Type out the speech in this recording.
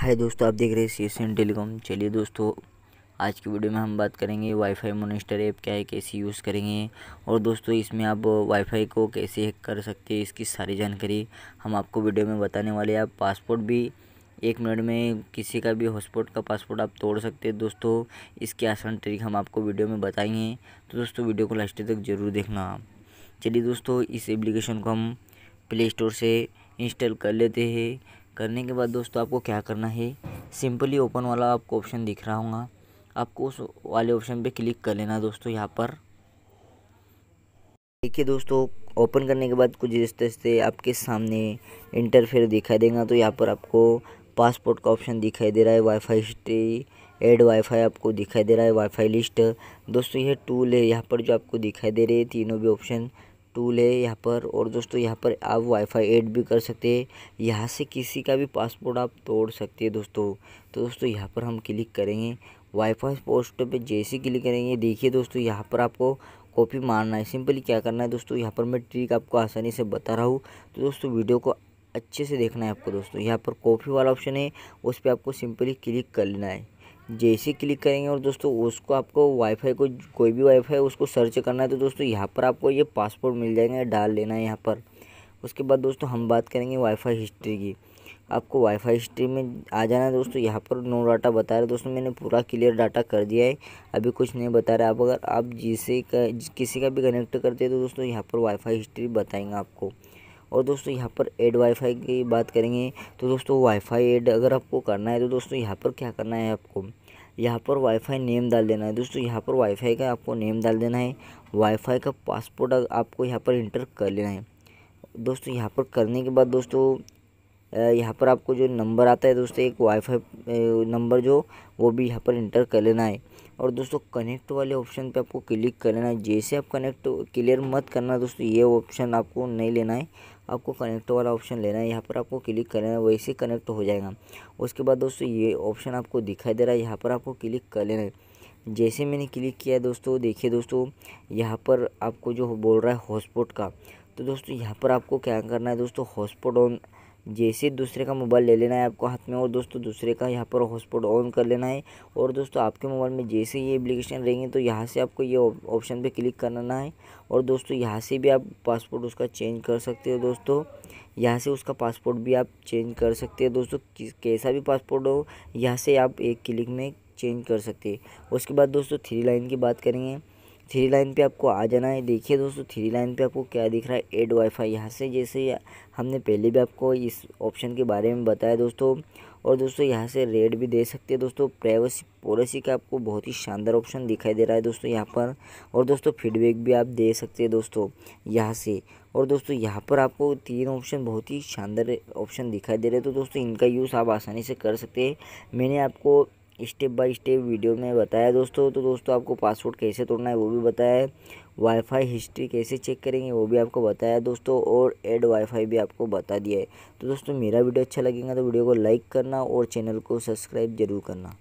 हाय दोस्तों आप देख रहे हैं सी एस एन टेलीकॉम चलिए दोस्तों आज की वीडियो में हम बात करेंगे वाईफाई मोनिस्टर ऐप क्या है कैसे यूज़ करेंगे और दोस्तों इसमें आप वाईफाई को कैसे हैक कर सकते हैं इसकी सारी जानकारी हम आपको वीडियो में बताने वाले हैं आप पासपोर्ट भी एक मिनट में किसी का भी हॉटस्पॉट का पासपोर्ट आप तोड़ सकते हैं दोस्तों इसके आसान तरीके हम आपको वीडियो में बताएंगे तो दोस्तों वीडियो को लास्ट तक ज़रूर देखना चलिए दोस्तों इस एप्लीकेशन को हम प्ले स्टोर से इंस्टॉल कर लेते हैं करने के बाद दोस्तों आपको क्या करना है सिंपली ओपन वाला आपको ऑप्शन दिख रहा होगा आपको उस वाले ऑप्शन पे क्लिक कर लेना दोस्तों यहाँ पर देखिए दोस्तों ओपन करने के बाद कुछ जिस तरह से आपके सामने इंटरफेयर दिखाई देगा तो यहाँ पर आपको पासपोर्ट का ऑप्शन दिखाई दे रहा है वाईफाई हिस्ट्री एड वाईफाई आपको दिखाई दे रहा है वाईफाई लिस्ट दोस्तों यह टूल है यहाँ पर जो आपको दिखाई दे रहे हैं तीनों भी ऑप्शन टूल है यहाँ पर और दोस्तों यहाँ पर आप वाईफाई ऐड भी कर सकते हैं यहाँ से किसी का भी पासपोर्ट आप तोड़ सकते हैं दोस्तों तो दोस्तों यहाँ पर हम क्लिक करेंगे वाईफाई पोस्ट पे जैसे क्लिक करेंगे देखिए दोस्तों यहाँ पर आपको कॉपी मारना है सिंपली क्या करना है दोस्तों यहाँ पर मैं ट्रिक आपको आसानी से बता रहा हूँ तो दोस्तों वीडियो को अच्छे से देखना है आपको दोस्तों यहाँ पर कॉफ़ी वाला ऑप्शन है उस पर आपको सिंपली क्लिक कर लेना है जैसे क्लिक करेंगे और दोस्तों उसको आपको वाईफाई को कोई भी वाईफाई उसको सर्च करना है तो दोस्तों यहाँ पर आपको ये पासपोर्ट मिल जाएगा डाल लेना है यहाँ पर उसके बाद दोस्तों हम बात करेंगे वाईफाई हिस्ट्री की आपको वाईफाई हिस्ट्री में आ जाना है दोस्तों यहाँ पर नो डाटा बता रहे दोस्तों मैंने पूरा क्लियर डाटा कर दिया है अभी कुछ नहीं बता रहा आप अगर आप जिसे का किसी का भी कनेक्ट करते हैं तो दोस्तों यहाँ पर वाईफाई हिस्ट्री बताएंगे आपको और दोस्तों यहाँ पर एड वाईफाई की बात करेंगे तो दोस्तों वाईफाई एड अगर आपको करना है तो दोस्तों यहाँ पर क्या करना है आपको यहाँ पर वाईफाई नेम डाल देना है दोस्तों यहाँ पर वाईफाई का आपको नेम डाल देना है वाईफाई का पासपोर्ट आपको यहाँ पर इंटर कर लेना है दोस्तों यहाँ पर करने के बाद दोस्तों यहाँ पर आपको जो नंबर आता है दोस्तों एक वाईफाई नंबर जो वो भी यहाँ पर इंटर कर लेना है और दोस्तों कनेक्ट वाले ऑप्शन पे आपको क्लिक कर लेना है जैसे आप कनेक्ट क्लियर मत करना दोस्तों ये ऑप्शन आपको नहीं लेना है आपको कनेक्ट वाला ऑप्शन लेना है यहाँ पर आपको क्लिक करना है वैसे कनेक्ट हो जाएगा उसके बाद दोस्तों ये ऑप्शन आपको दिखाई दे रहा है यहाँ पर आपको क्लिक कर लेना है जैसे मैंने क्लिक किया दोस्तों देखिए दोस्तों यहाँ पर आपको जो बोल रहा है हॉटस्पॉट का तो दोस्तों यहाँ पर आपको क्या करना है दोस्तों हॉटस्पॉट ऑन जैसे दूसरे का मोबाइल ले लेना है आपको हाथ में और दोस्तों दूसरे का यहाँ पर हॉटस्पॉट ऑन कर लेना है और दोस्तों आपके मोबाइल में जैसे ये एप्लीकेशन रहेंगे तो यहाँ से आपको ये ऑप्शन पे क्लिक करना है और दोस्तों यहाँ से भी आप पासपोर्ट उसका चेंज कर सकते हो दोस्तों यहाँ से उसका पासपोर्ट भी आप चेंज कर सकते हो दोस्तों कैसा भी पासपोर्ट हो यहाँ से आप एक क्लिक में चेंज कर सकते हैं उसके बाद दोस्तों थ्री लाइन की बात करेंगे थ्री लाइन पे आपको आ जाना है देखिए दोस्तों थ्री लाइन पे आपको क्या दिख रहा है एड वाईफाई यहाँ से जैसे हमने पहले भी आपको इस ऑप्शन के बारे में बताया दोस्तों और दोस्तों यहाँ से रेड भी दे सकते हैं दोस्तों प्राइवेसी पॉलिसी का आपको बहुत ही शानदार ऑप्शन दिखाई दे रहा है दोस्तों यहाँ पर और दोस्तों फीडबैक भी आप दे सकते हैं दोस्तों यहाँ से और दोस्तों यहाँ पर आपको तीन ऑप्शन बहुत ही शानदार ऑप्शन दिखाई दे रहे हैं तो दोस्तों इनका यूज़ आप आसानी से कर सकते हैं मैंने आपको स्टेप बाय स्टेप वीडियो में बताया दोस्तों तो दोस्तों आपको पासवर्ड कैसे तोड़ना है वो भी बताया है वाईफाई हिस्ट्री कैसे चेक करेंगे वो भी आपको बताया दोस्तों और एड वाईफाई भी आपको बता दिया है तो दोस्तों मेरा वीडियो अच्छा लगेगा तो वीडियो को लाइक करना और चैनल को सब्सक्राइब जरूर करना